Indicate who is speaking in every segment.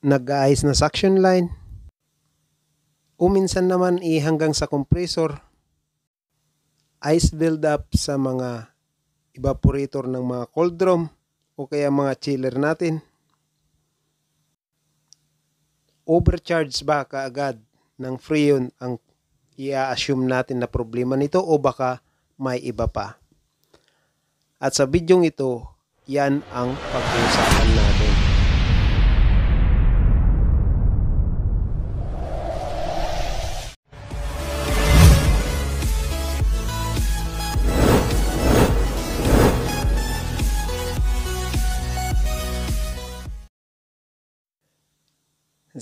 Speaker 1: nag-aayos na suction line, o minsan naman eh, hanggang sa compressor, ice build up sa mga evaporator ng mga cold room o kaya mga chiller natin. Overcharge ba kaagad ng Freon ang i-assume natin na problema nito o baka may iba pa? At sa bidyong ito, yan ang pag-uusapan natin.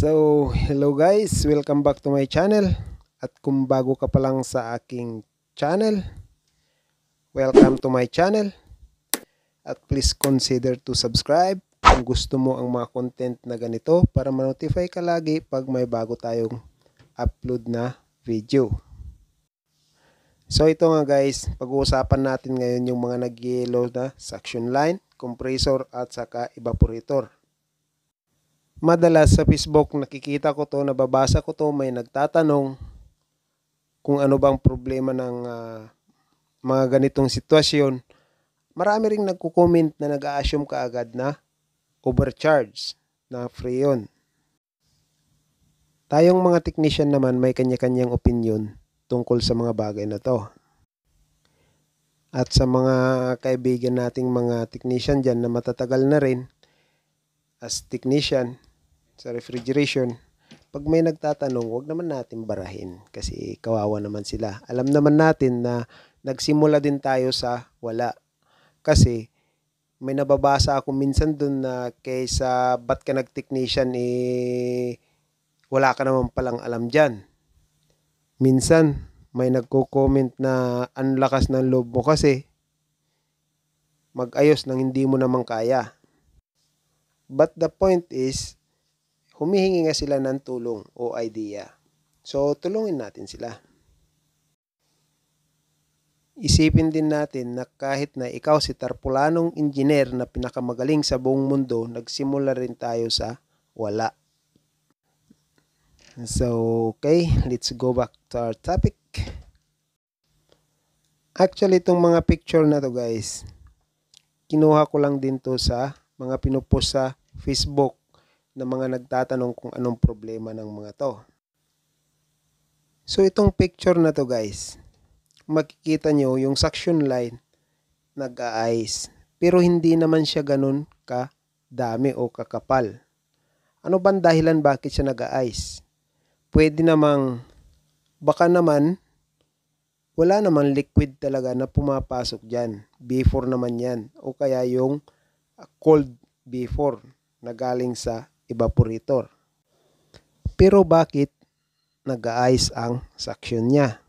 Speaker 1: So, hello guys, welcome back to my channel. At kung bago ka pa lang sa aking channel, welcome to my channel. At please consider to subscribe kung gusto mo ang mga content na ganito para ma-notify ka lagi pag may bago tayong upload na video. So ito nga guys, pag-uusapan natin ngayon yung mga nag na suction line, compressor at saka evaporator. Madalas sa Facebook nakikita ko to, nababasa ko to, may nagtatanong kung ano bang problema ng uh, mga ganitong sitwasyon. Marami ring nagko-comment na nag-a-assume kaagad na overcharge na free yun. Tayong mga technician naman may kanya-kanyang opinion tungkol sa mga bagay na to. At sa mga kaibigan nating mga technician dyan na matatagal na rin as technician, sa refrigeration, pag may nagtatanong, wag naman natin barahin kasi kawawa naman sila. Alam naman natin na nagsimula din tayo sa wala. Kasi may nababasa ako minsan dun na kaysa ba't ka nag-technician eh wala ka naman palang alam dyan. Minsan may nagko-comment na ang lakas ng loob mo kasi mag-ayos nang hindi mo naman kaya. But the point is, humihingi nga sila ng tulong o idea. So, tulungin natin sila. Isipin din natin na kahit na ikaw si tarpulanong engineer na pinakamagaling sa buong mundo, nagsimula rin tayo sa wala. So, okay, let's go back to our topic. Actually, itong mga picture na to guys, kinuha ko lang din to sa mga pinupost sa Facebook ng mga nagtatanong kung anong problema ng mga to. So itong picture na to guys, makikita nyo yung suction line nag-a-ice. Pero hindi naman siya ganun kadami o kakapal. Ano bang dahilan bakit siya nag-a-ice? Pwede namang, baka naman, wala naman liquid talaga na pumapasok dyan. B4 naman yan. O kaya yung cold B4 na galing sa evaporator. Pero bakit nag-ice ang suction niya?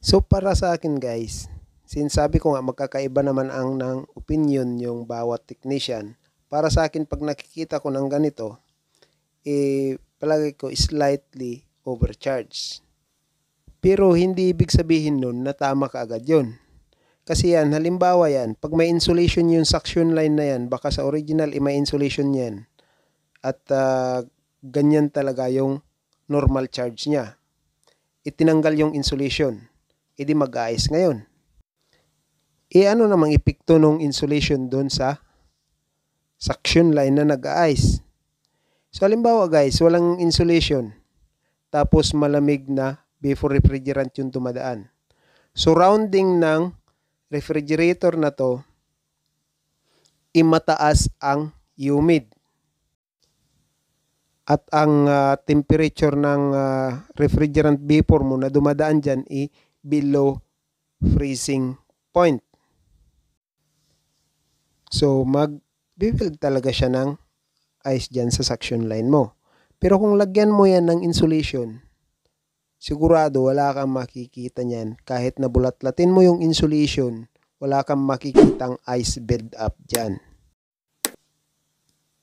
Speaker 1: So para sa akin guys, sinasabi ko nga magkakaiba naman ang ng opinion yung bawat technician. Para sa akin pag nakikita ko ng ganito, eh palagi ko slightly overcharged. Pero hindi ibig sabihin nun na tama ka agad yun. Kasi yan, halimbawa yan, pag may insulation yung suction line na yan, baka sa original, eh, may insulation yan. At uh, ganyan talaga yung normal charge niya. Itinanggal yung insulation. Hindi e mag-aayos ngayon. E ano namang epekto ng insulation doon sa suction line na nag-ice? So halimbawa guys, walang insulation. Tapos malamig na before refrigerant yung dumadaan. Surrounding ng refrigerator na to, imataas ang humid at ang uh, temperature ng uh, refrigerant vapor mo na dumadaan dyan ay below freezing point. So mag-build talaga siya ng ice dyan sa suction line mo. Pero kung lagyan mo yan ng insulation, sigurado wala kang makikita niyan. Kahit na nabulatlatin mo yung insulation, wala kang makikitang ice build up dyan.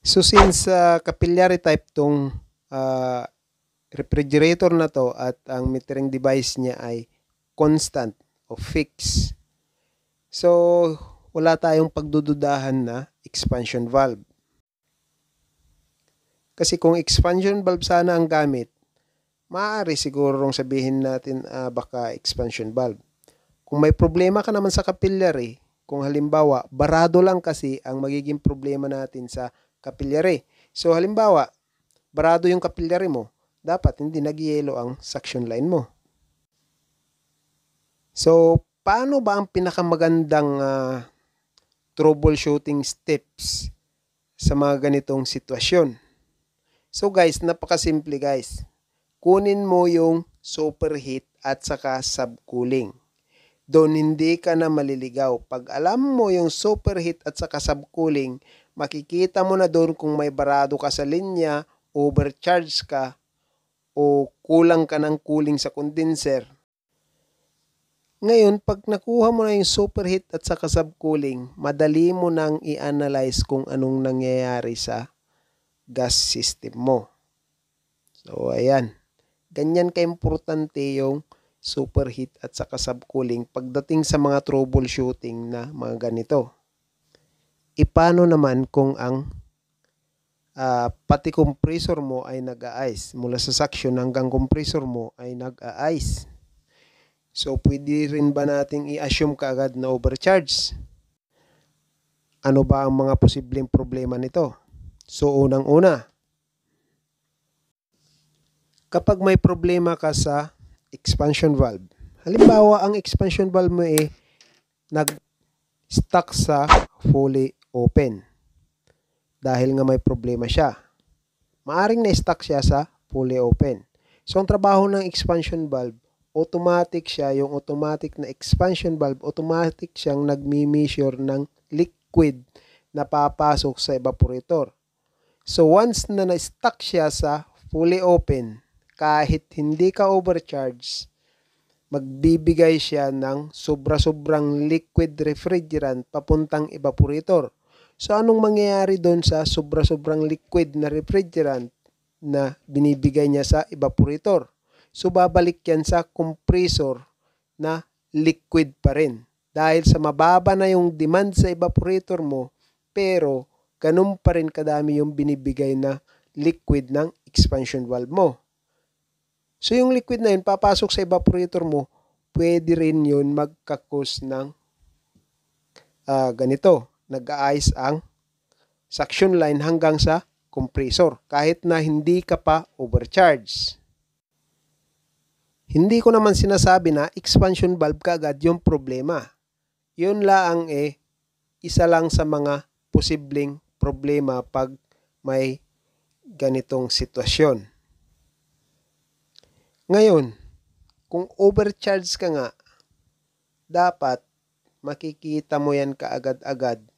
Speaker 1: So since uh, capillary type tong uh, refrigerator na to at ang metering device niya ay constant o fixed. So wala tayong pagdududahan na expansion valve. Kasi kung expansion valve sana ang gamit, maaari sigurong sabihin natin uh, baka expansion valve. Kung may problema ka naman sa capillary, kung halimbawa barado lang kasi ang magiging problema natin sa capillary. So halimbawa, barado yung capillary mo, dapat hindi nagyelo ang suction line mo. So, paano ba ang pinakamagandang uh, troubleshooting steps sa mga ganitong sitwasyon? So guys, napakasimple guys. Kunin mo yung superheat at saka subcooling. Doon hindi ka na maliligaw. Pag alam mo yung superheat at saka subcooling, makikita mo na doon kung may barado ka sa linya, overcharge ka, o kulang ka ng cooling sa condenser. Ngayon, pag nakuha mo na yung superheat at saka subcooling, madali mo nang i-analyze kung anong nangyayari sa gas system mo. So, ayan. Ganyan ka-importante yung superheat at saka subcooling pagdating sa mga troubleshooting na mga ganito ipano naman kung ang uh, pati compressor mo ay nag-a-ice. Mula sa suction hanggang compressor mo ay nag-a-ice. So, pwede rin ba nating i-assume kaagad na overcharge? Ano ba ang mga posibleng problema nito? So, unang-una, kapag may problema ka sa expansion valve, halimbawa ang expansion valve mo eh nag-stuck sa fully open. Dahil nga may problema siya. Maaring na-stuck siya sa fully open. So ang trabaho ng expansion valve, automatic siya, yung automatic na expansion valve, automatic siyang nagmi-measure ng liquid na papasok sa evaporator. So once na na-stuck siya sa fully open, kahit hindi ka overcharge, magbibigay siya ng sobra-sobrang liquid refrigerant papuntang evaporator. So anong mangyayari doon sa sobra-sobrang liquid na refrigerant na binibigay niya sa evaporator? So babalik yan sa compressor na liquid pa rin. Dahil sa mababa na yung demand sa evaporator mo, pero ganun pa rin kadami yung binibigay na liquid ng expansion valve mo. So yung liquid na yun, papasok sa evaporator mo, pwede rin yun magkakos ng uh, ganito, nag-aayos ang suction line hanggang sa compressor kahit na hindi ka pa overcharge. Hindi ko naman sinasabi na expansion valve ka agad yung problema. Yun lang eh, isa lang sa mga posibleng problema pag may ganitong sitwasyon. Ngayon, kung overcharge ka nga, dapat makikita mo yan kaagad-agad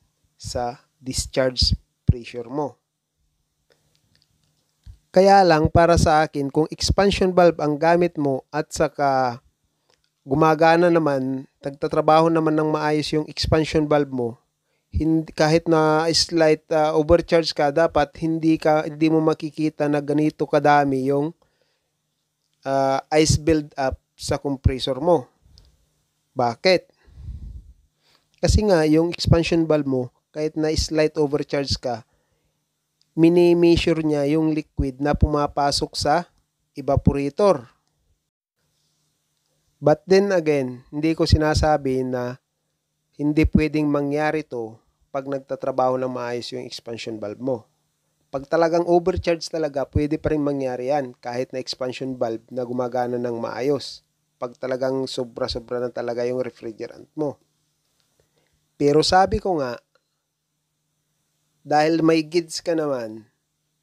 Speaker 1: sa discharge pressure mo. Kaya lang para sa akin, kung expansion valve ang gamit mo at saka gumagana naman, nagtatrabaho naman ng maayos yung expansion valve mo, hindi, kahit na slight uh, overcharge ka, dapat hindi, ka, hindi mo makikita na ganito kadami yung uh, ice build up sa compressor mo. Bakit? Kasi nga, yung expansion valve mo, kahit na slight overcharge ka, mini-measure niya yung liquid na pumapasok sa evaporator. But then again, hindi ko sinasabi na hindi pwedeng mangyari to pag nagtatrabaho ng maayos yung expansion valve mo. Pag talagang overcharge talaga, pwede pa rin mangyari yan kahit na expansion valve na gumagana ng maayos. Pag talagang sobra-sobra na talaga yung refrigerant mo. Pero sabi ko nga, dahil may gids ka naman,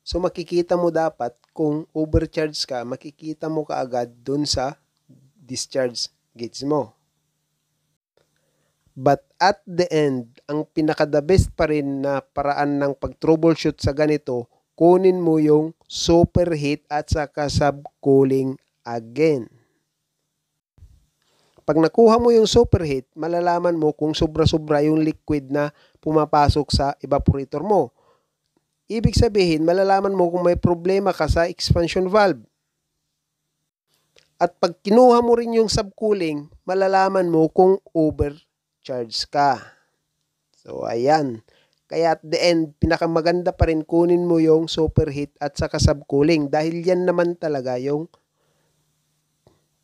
Speaker 1: so makikita mo dapat kung overcharge ka, makikita mo kaagad dun sa discharge gates mo. But at the end, ang pinaka-the best pa rin na paraan ng pag-troubleshoot sa ganito, kunin mo yung superheat at saka subcooling again. Pag nakuha mo yung superheat, malalaman mo kung sobra-sobra yung liquid na pumapasok sa evaporator mo. Ibig sabihin, malalaman mo kung may problema ka sa expansion valve. At pag kinuha mo rin yung subcooling, malalaman mo kung overcharge ka. So, ayan. Kaya at the end, pinakamaganda pa rin kunin mo yung superheat at saka subcooling dahil yan naman talaga yung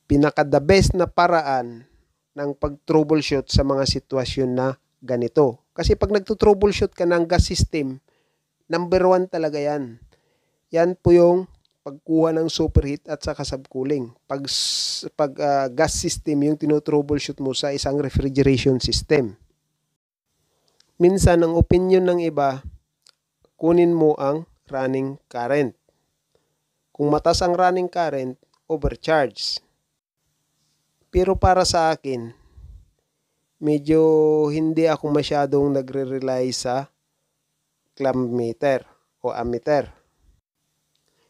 Speaker 1: pinaka the best na paraan ng pag-troubleshoot sa mga sitwasyon na ganito. Kasi pag nagtutroubleshoot ka ng gas system, number one talaga yan. Yan po yung pagkuha ng superheat at saka subcooling. Pag, pag uh, gas system yung tinutroubleshoot mo sa isang refrigeration system. Minsan, ang opinion ng iba, kunin mo ang running current. Kung matas ang running current, overcharge. Pero para sa akin, medyo hindi ako masyadong nagre-rely sa clamp meter o ammeter.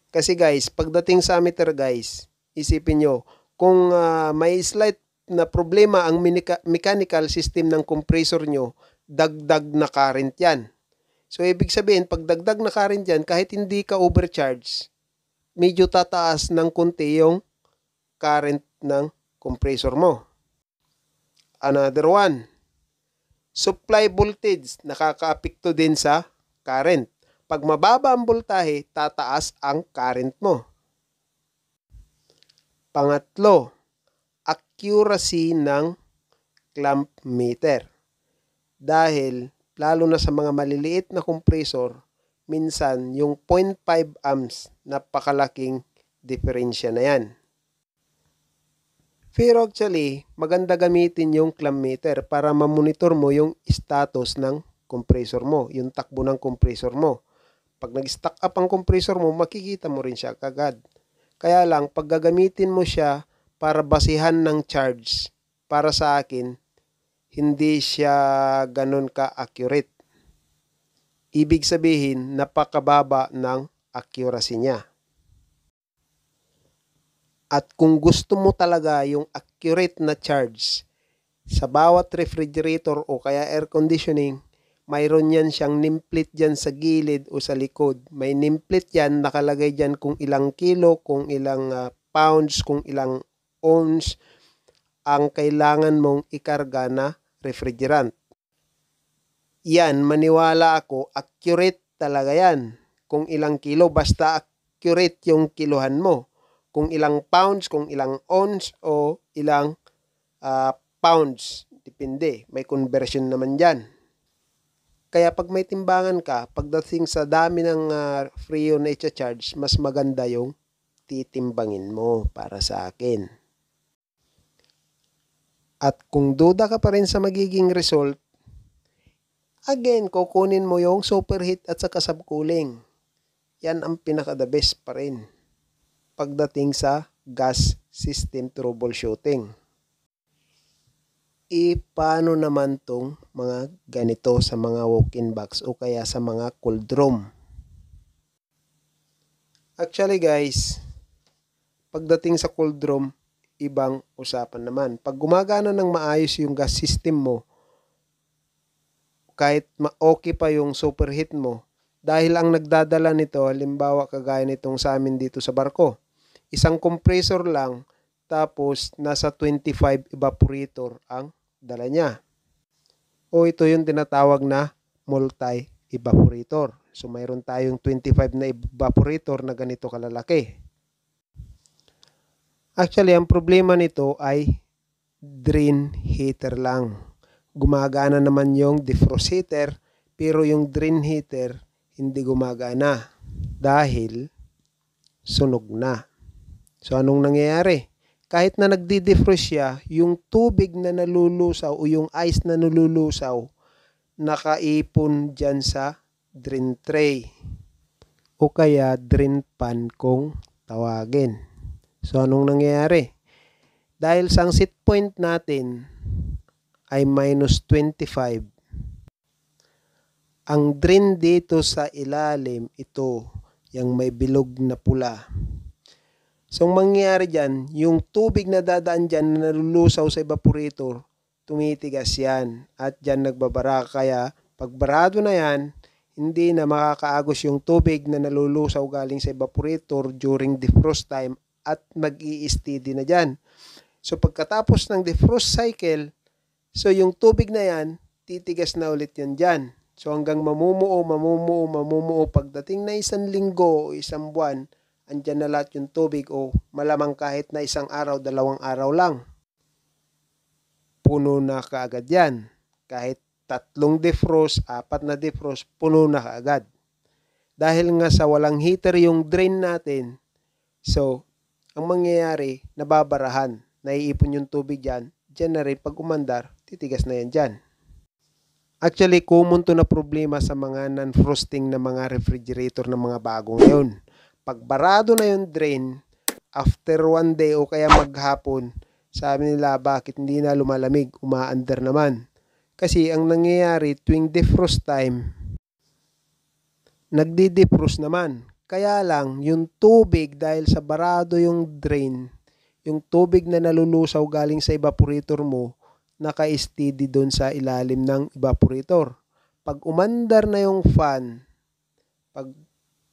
Speaker 1: Kasi guys, pagdating sa ammeter guys, isipin nyo, kung uh, may slight na problema ang mechanical system ng compressor nyo, dagdag na current yan. So, ibig sabihin, pag dagdag na current yan, kahit hindi ka overcharge, medyo tataas ng konti yung current ng compressor mo. Another one, supply voltage, nakakaapekto din sa current. Pag mababa ang voltahe, tataas ang current mo. Pangatlo, accuracy ng clamp meter. Dahil, lalo na sa mga maliliit na compressor, minsan yung 0.5 amps, napakalaking diferensya na yan. Pero actually, maganda gamitin yung clamp meter para mamonitor mo yung status ng compressor mo, yung takbo ng compressor mo. Pag nag-stack up ang compressor mo, makikita mo rin siya kagad. Kaya lang, pag gagamitin mo siya para basihan ng charge, para sa akin, hindi siya ganun ka-accurate. Ibig sabihin, napakababa ng accuracy niya. At kung gusto mo talaga yung accurate na charge sa bawat refrigerator o kaya air conditioning, mayroon yan siyang nimplit dyan sa gilid o sa likod. May nimplit yan, nakalagay dyan kung ilang kilo, kung ilang uh, pounds, kung ilang ounce ang kailangan mong ikarga na refrigerant. Yan, maniwala ako, accurate talaga yan. Kung ilang kilo, basta accurate yung kiluhan mo kung ilang pounds, kung ilang ounce o ilang uh, pounds. Depende, may conversion naman dyan. Kaya pag may timbangan ka, pagdating sa dami ng uh, free on nature charge, mas maganda yung titimbangin mo para sa akin. At kung duda ka pa rin sa magiging result, again, kukunin mo yung superheat at sa subcooling. Yan ang pinaka the best pa rin pagdating sa gas system troubleshooting. E paano naman tong mga ganito sa mga walk-in box o kaya sa mga cold room? Actually guys, pagdating sa cold room, ibang usapan naman. Pag gumagana ng maayos yung gas system mo, kahit ma-okay pa yung superheat mo, dahil ang nagdadala nito, halimbawa kagaya nitong sa amin dito sa barko, Isang compressor lang tapos nasa 25 evaporator ang dala niya. O ito yung tinatawag na multi-evaporator. So mayroon tayong 25 na evaporator na ganito kalalaki. Actually, ang problema nito ay drain heater lang. Gumagana naman yung defrost heater pero yung drain heater hindi gumagana dahil sunog na. So anong nangyayari? Kahit na nagdi-defrost siya, yung tubig na nalulusaw o yung ice na nalulusaw, nakaipon dyan sa drain tray o kaya drain pan kung tawagin. So anong nangyayari? Dahil sa set point natin ay minus 25, ang drain dito sa ilalim, ito, yung may bilog na pula. So, ang mangyayari dyan, yung tubig na dadaan dyan na nalulusaw sa evaporator, tumitigas yan at dyan nagbabara. Kaya, pag barado na yan, hindi na makakaagos yung tubig na nalulusaw galing sa evaporator during defrost time at mag steady na dyan. So, pagkatapos ng defrost cycle, so yung tubig na yan, titigas na ulit yan dyan. So, hanggang mamumuo, mamumuo, mamumuo, pagdating na isang linggo o isang buwan, andyan na lahat yung tubig o malamang kahit na isang araw, dalawang araw lang. Puno na kaagad yan. Kahit tatlong defrost, apat na defrost, puno na kaagad. Dahil nga sa walang heater yung drain natin, so, ang mangyayari, nababarahan, naiipon yung tubig dyan, dyan na rin pag umandar, titigas na yan dyan. Actually, common to na problema sa mga non-frosting na mga refrigerator ng mga bagong ngayon pagbarado na yung drain, after one day o kaya maghapon, sabi nila bakit hindi na lumalamig, umaandar naman. Kasi ang nangyayari tuwing defrost time, nagdi-defrost naman. Kaya lang, yung tubig dahil sa barado yung drain, yung tubig na nalulusaw galing sa evaporator mo, naka-steady doon sa ilalim ng evaporator. Pag umandar na yung fan, pag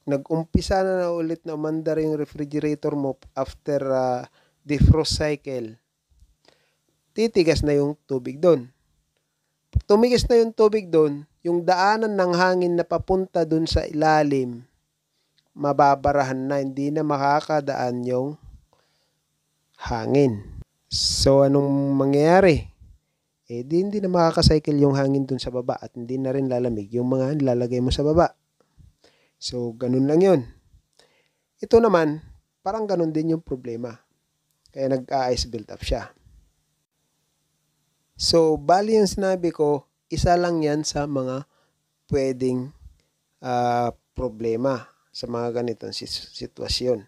Speaker 1: nag-umpisa na, na ulit na umandar yung refrigerator mo after uh, defrost cycle, titigas na yung tubig doon. Tumigas na yung tubig doon, yung daanan ng hangin na papunta doon sa ilalim, mababarahan na, hindi na makakadaan yung hangin. So, anong mangyayari? Eh, di, hindi na makakacycle yung hangin doon sa baba at hindi na rin lalamig yung mga nilalagay mo sa baba. So, ganun lang yun. Ito naman, parang ganun din yung problema. Kaya nag-ice build up siya. So, bali yung sinabi ko, isa lang yan sa mga pwedeng uh, problema sa mga ganitong sitwasyon.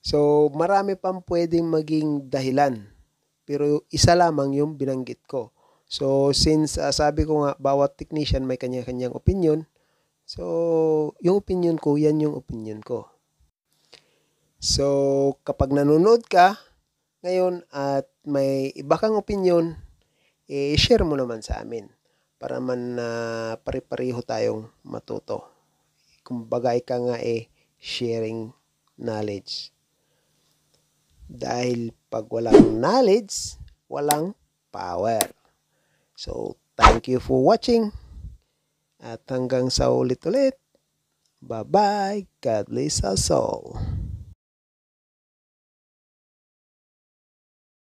Speaker 1: So, marami pang pwedeng maging dahilan. Pero isa lamang yung binanggit ko. So, since uh, sabi ko nga, bawat technician may kanya-kanyang opinion, So, yung opinion ko, yan yung opinion ko. So, kapag nanonood ka ngayon at may iba kang opinion, i-share eh, mo naman sa amin para man na uh, pare-pareho tayong matuto. Kumbaga, ka nga eh, sharing knowledge. Dahil pag walang knowledge, walang power. So, thank you for watching. At hanggang sa ulit-ulit, bye-bye. God bless us all.